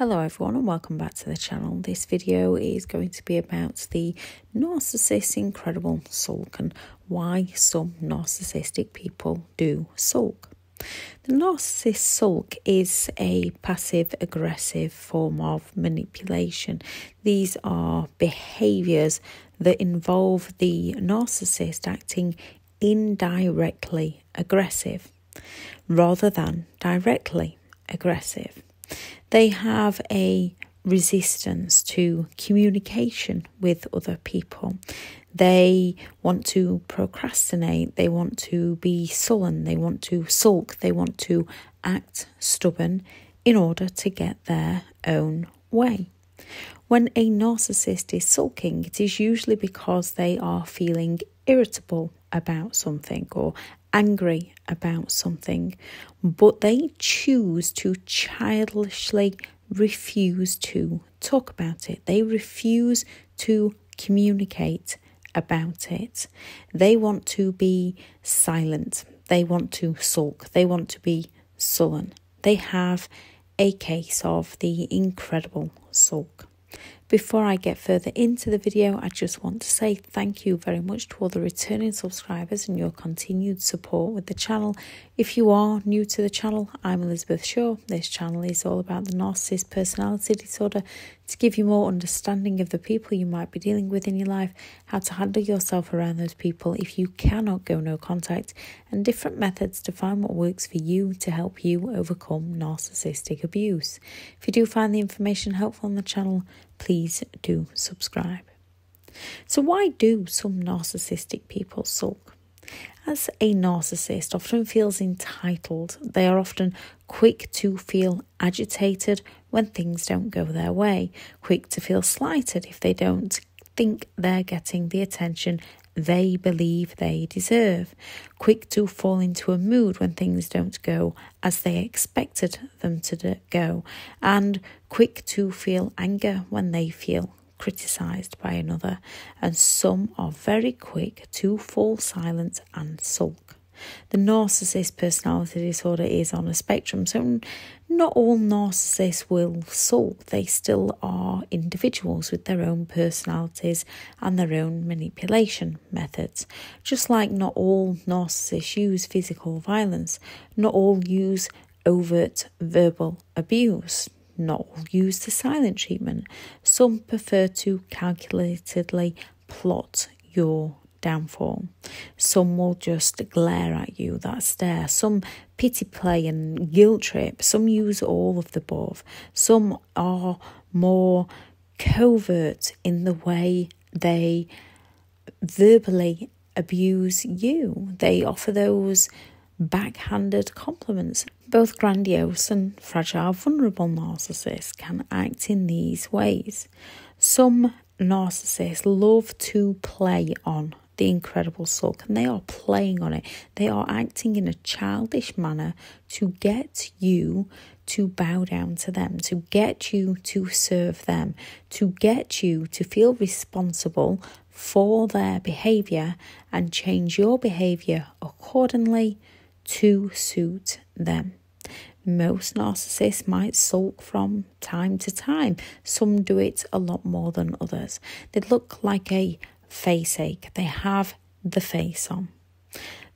Hello everyone and welcome back to the channel. This video is going to be about the narcissist incredible sulk and why some narcissistic people do sulk. The narcissist sulk is a passive aggressive form of manipulation. These are behaviours that involve the narcissist acting indirectly aggressive rather than directly aggressive. They have a resistance to communication with other people. They want to procrastinate, they want to be sullen, they want to sulk, they want to act stubborn in order to get their own way. When a narcissist is sulking, it is usually because they are feeling irritable about something or angry about something, but they choose to childishly refuse to talk about it. They refuse to communicate about it. They want to be silent. They want to sulk. They want to be sullen. They have a case of the incredible sulk. Before I get further into the video, I just want to say thank you very much to all the returning subscribers and your continued support with the channel. If you are new to the channel, I'm Elizabeth Shaw. This channel is all about the narcissist personality disorder to give you more understanding of the people you might be dealing with in your life, how to handle yourself around those people if you cannot go no contact, and different methods to find what works for you to help you overcome narcissistic abuse. If you do find the information helpful on the channel, please do subscribe. So, why do some narcissistic people sulk? As a narcissist often feels entitled, they are often quick to feel agitated when things don't go their way, quick to feel slighted if they don't think they're getting the attention they believe they deserve, quick to fall into a mood when things don't go as they expected them to go, and quick to feel anger when they feel criticised by another, and some are very quick to fall silent and sulk. The narcissist personality disorder is on a spectrum, so not all narcissists will sulk, they still are individuals with their own personalities and their own manipulation methods. Just like not all narcissists use physical violence, not all use overt verbal abuse, not all use the silent treatment. Some prefer to calculatedly plot your downfall. Some will just glare at you, that stare. Some pity play and guilt trip. Some use all of the above. Some are more covert in the way they verbally abuse you. They offer those backhanded compliments. Both grandiose and fragile, vulnerable narcissists can act in these ways. Some narcissists love to play on the incredible sulk, and they are playing on it. They are acting in a childish manner to get you to bow down to them, to get you to serve them, to get you to feel responsible for their behavior and change your behavior accordingly to suit them. Most narcissists might sulk from time to time. Some do it a lot more than others. They look like a face ache, they have the face on.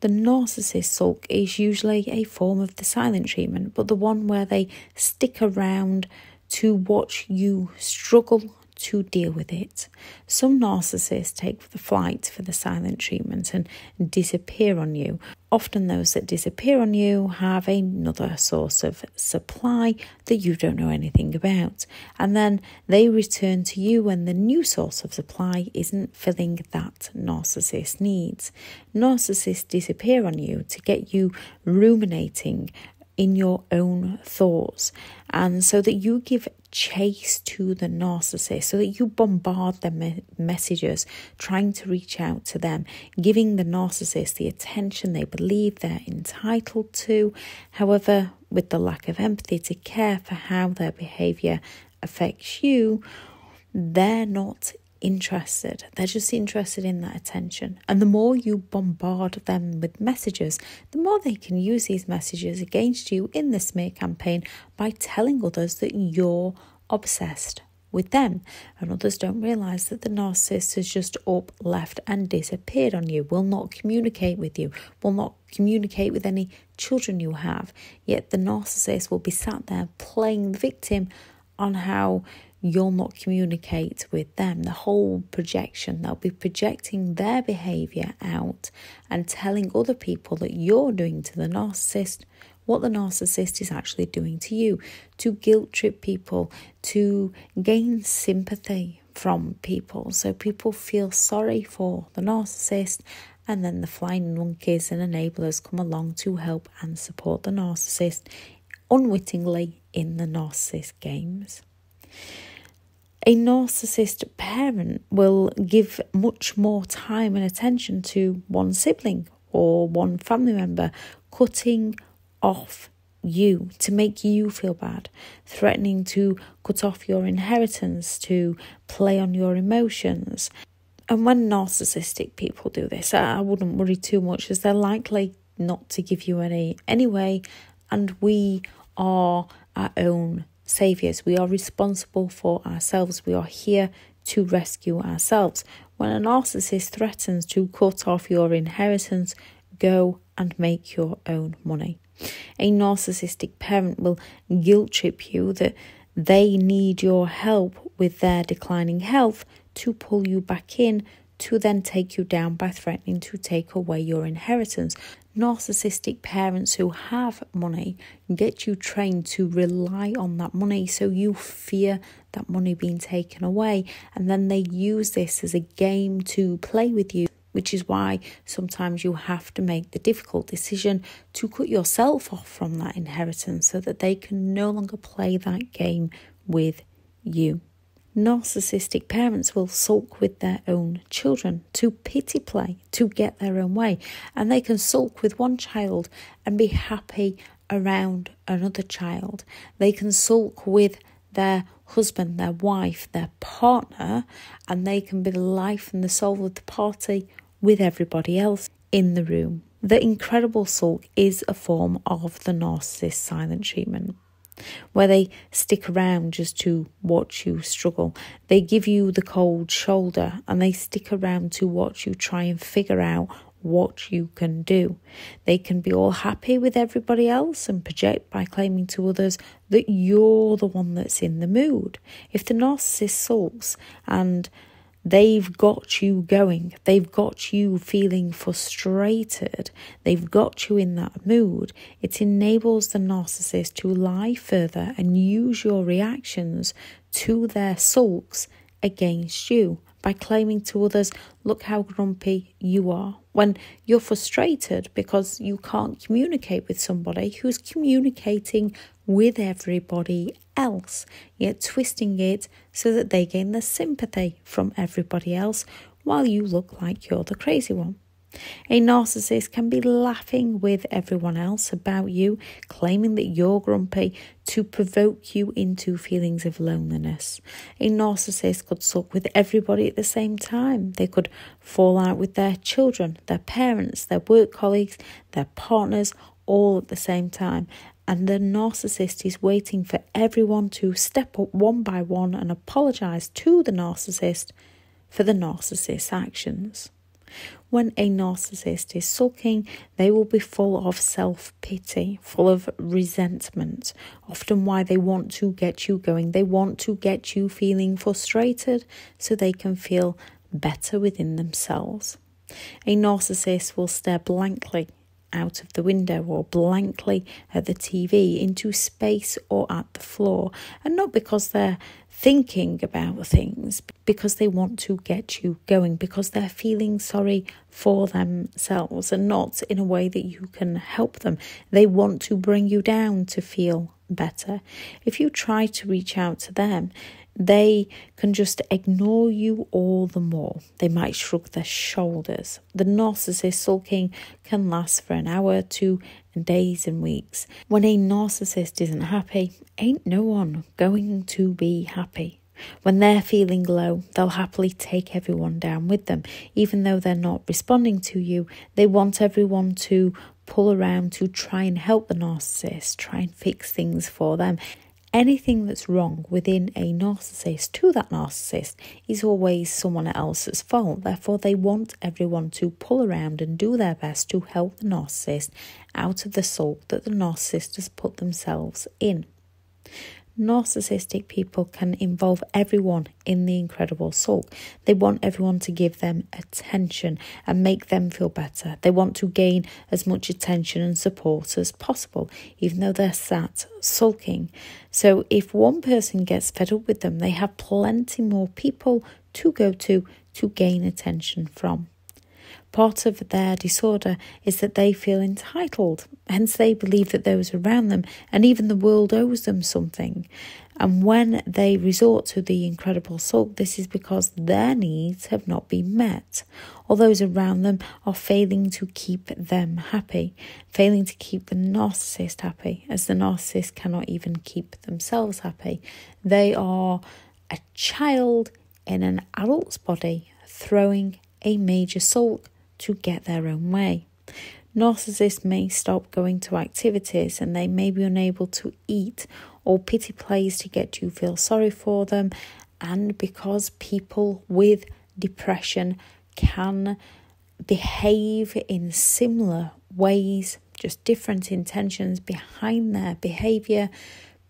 The narcissist sulk is usually a form of the silent treatment, but the one where they stick around to watch you struggle to deal with it. Some narcissists take the flight for the silent treatment and disappear on you. Often, those that disappear on you have another source of supply that you don't know anything about, and then they return to you when the new source of supply isn't filling that narcissist needs. Narcissists disappear on you to get you ruminating in your own thoughts and so that you give chase to the narcissist so that you bombard their me- messages, trying to reach out to them, giving the narcissist the attention they believe they're entitled to, however, with the lack of empathy to care for how their behavior affects you. They're not interested. They're just interested in that attention. And the more you bombard them with messages, the more they can use these messages against you in the smear campaign by telling others that you're obsessed with them. And others don't realize that the narcissist has just up, left, and disappeared on you, will not communicate with you, will not communicate with any children you have. Yet the narcissist will be sat there playing the victim on how you'll not communicate with them. The whole projection, they'll be projecting their behavior out and telling other people that you're doing to the narcissist what the narcissist is actually doing to you, to guilt trip people, to gain sympathy from people. So people feel sorry for the narcissist. And then the flying monkeys and enablers come along to help and support the narcissist unwittingly in the narcissist games a narcissist parent will give much more time and attention to one sibling or one family member, cutting off you to make you feel bad, threatening to cut off your inheritance, to play on your emotions. And when narcissistic people do this, I wouldn't worry too much as they're likely not to give you any anyway, and we are our own saviors. We are responsible for ourselves. We are here to rescue ourselves. When a narcissist threatens to cut off your inheritance, go and make your own money. A narcissistic parent will guilt trip you that they need your help with their declining health to pull you back in to then take you down by threatening to take away your inheritance. Narcissistic parents who have money get you trained to rely on that money, so you fear that money being taken away, and then they use this as a game to play with you which is why sometimes you have to make the difficult decision to cut yourself off from that inheritance so that they can no longer play that game with you narcissistic parents will sulk with their own children to pity play, to get their own way. And they can sulk with one child and be happy around another child. They can sulk with their husband, their wife, their partner, and they can be the life and the soul of the party with everybody else in the room. The incredible sulk is a form of the narcissist silent treatment where they stick around just to watch you struggle. They give you the cold shoulder and they stick around to watch you try and figure out what you can do. They can be all happy with everybody else and project by claiming to others that you're the one that's in the mood. If the narcissist sulks and They've got you going. They've got you feeling frustrated. They've got you in that mood. It enables the narcissist to lie further and use your reactions to their sulks against you by claiming to others, look how grumpy you are. When you're frustrated because you can't communicate with somebody who's communicating with everybody else, yet twisting it so that they gain the sympathy from everybody else while you look like you're the crazy one. A narcissist can be laughing with everyone else about you, claiming that you're grumpy to provoke you into feelings of loneliness. A narcissist could suck with everybody at the same time. They could fall out with their children, their parents, their work colleagues, their partners, all at the same time. And the narcissist is waiting for everyone to step up one by one and apologize to the narcissist for the narcissist's actions. When a narcissist is sulking, they will be full of self pity, full of resentment, often why they want to get you going. They want to get you feeling frustrated so they can feel better within themselves. A narcissist will stare blankly out of the window or blankly at the TV into space or at the floor. And not because they're thinking about things, because they want to get you going, because they're feeling sorry for themselves and not in a way that you can help them. They want to bring you down to feel better. If you try to reach out to them, they can just ignore you all the more. They might shrug their shoulders. The narcissist sulking can last for an hour, two, and days and weeks. When a narcissist isn't happy, ain't no one going to be happy. When they're feeling low, they'll happily take everyone down with them. Even though they're not responding to you, they want everyone to pull around to try and help the narcissist, try and fix things for them anything that's wrong within a narcissist to that narcissist is always someone else's fault. Therefore, they want everyone to pull around and do their best to help the narcissist out of the salt that the narcissist has put themselves in narcissistic people can involve everyone in the incredible sulk. They want everyone to give them attention and make them feel better. They want to gain as much attention and support as possible, even though they're sat sulking. So, if one person gets fed up with them, they have plenty more people to go to to gain attention from. Part of their disorder is that they feel entitled, hence, they believe that those around them and even the world owes them something. And when they resort to the incredible salt, this is because their needs have not been met, or those around them are failing to keep them happy, failing to keep the narcissist happy, as the narcissist cannot even keep themselves happy. They are a child in an adult's body throwing a major sulk to get their own way. Narcissists may stop going to activities and they may be unable to eat or pity plays to get you feel sorry for them and because people with depression can behave in similar ways just different intentions behind their behavior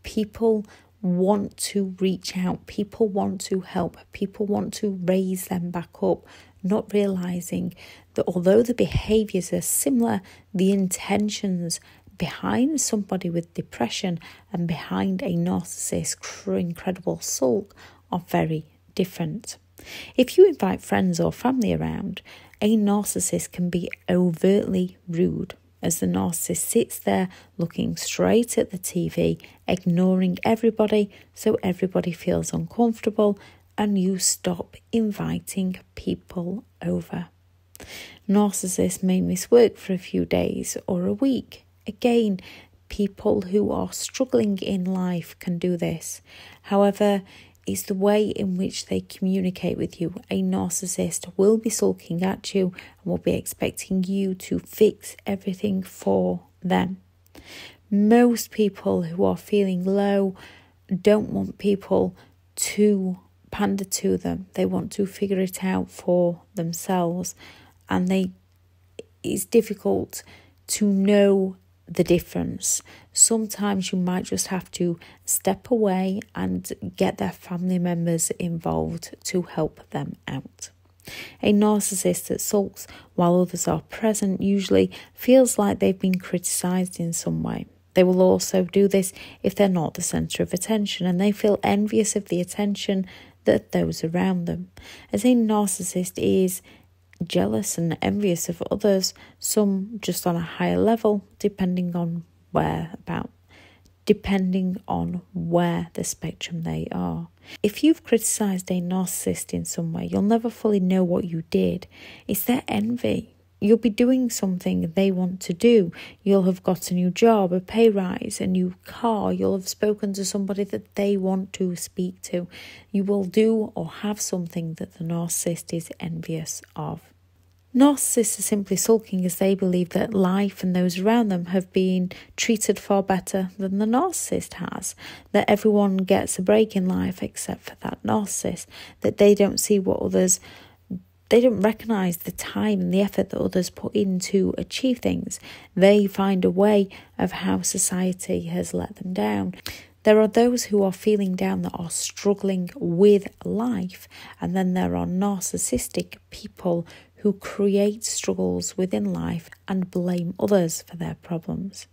people want to reach out people want to help people want to raise them back up not realizing that although the behaviors are similar, the intentions behind somebody with depression and behind a narcissist incredible sulk are very different. If you invite friends or family around, a narcissist can be overtly rude as the narcissist sits there looking straight at the TV, ignoring everybody so everybody feels uncomfortable and you stop inviting people over. Narcissists may miss work for a few days or a week. Again, people who are struggling in life can do this. However, it's the way in which they communicate with you. A narcissist will be sulking at you and will be expecting you to fix everything for them. Most people who are feeling low don't want people to pander to them. They want to figure it out for themselves, and they it's difficult to know the difference. Sometimes you might just have to step away and get their family members involved to help them out. A narcissist that sulks while others are present usually feels like they've been criticized in some way. They will also do this if they're not the centre of attention and they feel envious of the attention that those around them. As a narcissist is jealous and envious of others, some just on a higher level, depending on where about depending on where the spectrum they are. If you've criticized a narcissist in some way, you'll never fully know what you did. It's their envy You'll be doing something they want to do. You'll have got a new job, a pay rise, a new car. You'll have spoken to somebody that they want to speak to. You will do or have something that the narcissist is envious of. Narcissists are simply sulking as they believe that life and those around them have been treated far better than the narcissist has, that everyone gets a break in life except for that narcissist, that they don't see what others they don't recognize the time and the effort that others put in to achieve things. They find a way of how society has let them down. There are those who are feeling down that are struggling with life, and then there are narcissistic people who create struggles within life and blame others for their problems.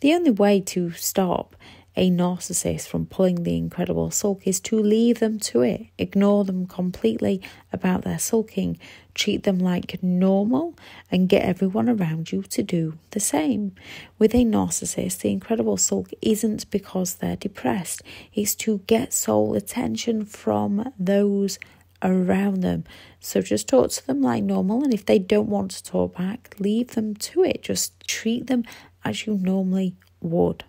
The only way to stop a narcissist from pulling the incredible sulk is to leave them to it, ignore them completely about their sulking, treat them like normal, and get everyone around you to do the same. With a narcissist, the incredible sulk isn't because they're depressed, it's to get sole attention from those around them. So just talk to them like normal, and if they don't want to talk back, leave them to it. Just treat them as you normally would.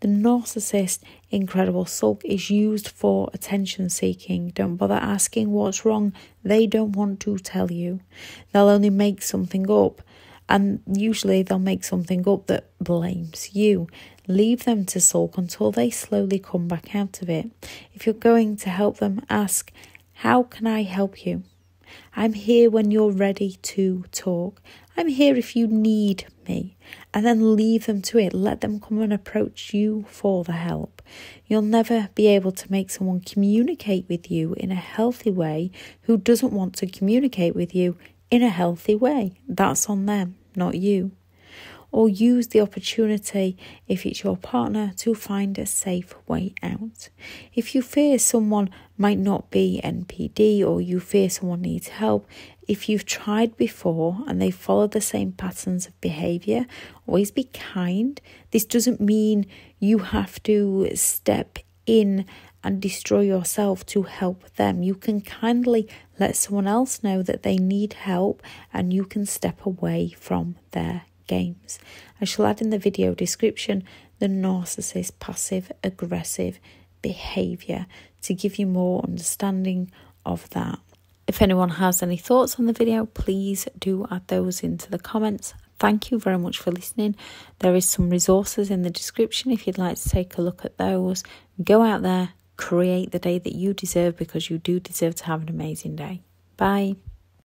The narcissist, incredible sulk, is used for attention seeking. Don't bother asking what's wrong, they don't want to tell you. They'll only make something up, and usually they'll make something up that blames you. Leave them to sulk until they slowly come back out of it. If you're going to help them, ask, How can I help you? I'm here when you're ready to talk. I'm here if you need me and then leave them to it. Let them come and approach you for the help. You'll never be able to make someone communicate with you in a healthy way who doesn't want to communicate with you in a healthy way. That's on them, not you. Or use the opportunity, if it's your partner, to find a safe way out. If you fear someone might not be NPD or you fear someone needs help, if you've tried before and they follow the same patterns of behavior, always be kind. This doesn't mean you have to step in and destroy yourself to help them. You can kindly let someone else know that they need help and you can step away from their games. I shall add in the video description the narcissist passive aggressive behavior to give you more understanding of that. If anyone has any thoughts on the video, please do add those into the comments. Thank you very much for listening. There is some resources in the description if you'd like to take a look at those. Go out there, create the day that you deserve because you do deserve to have an amazing day. Bye.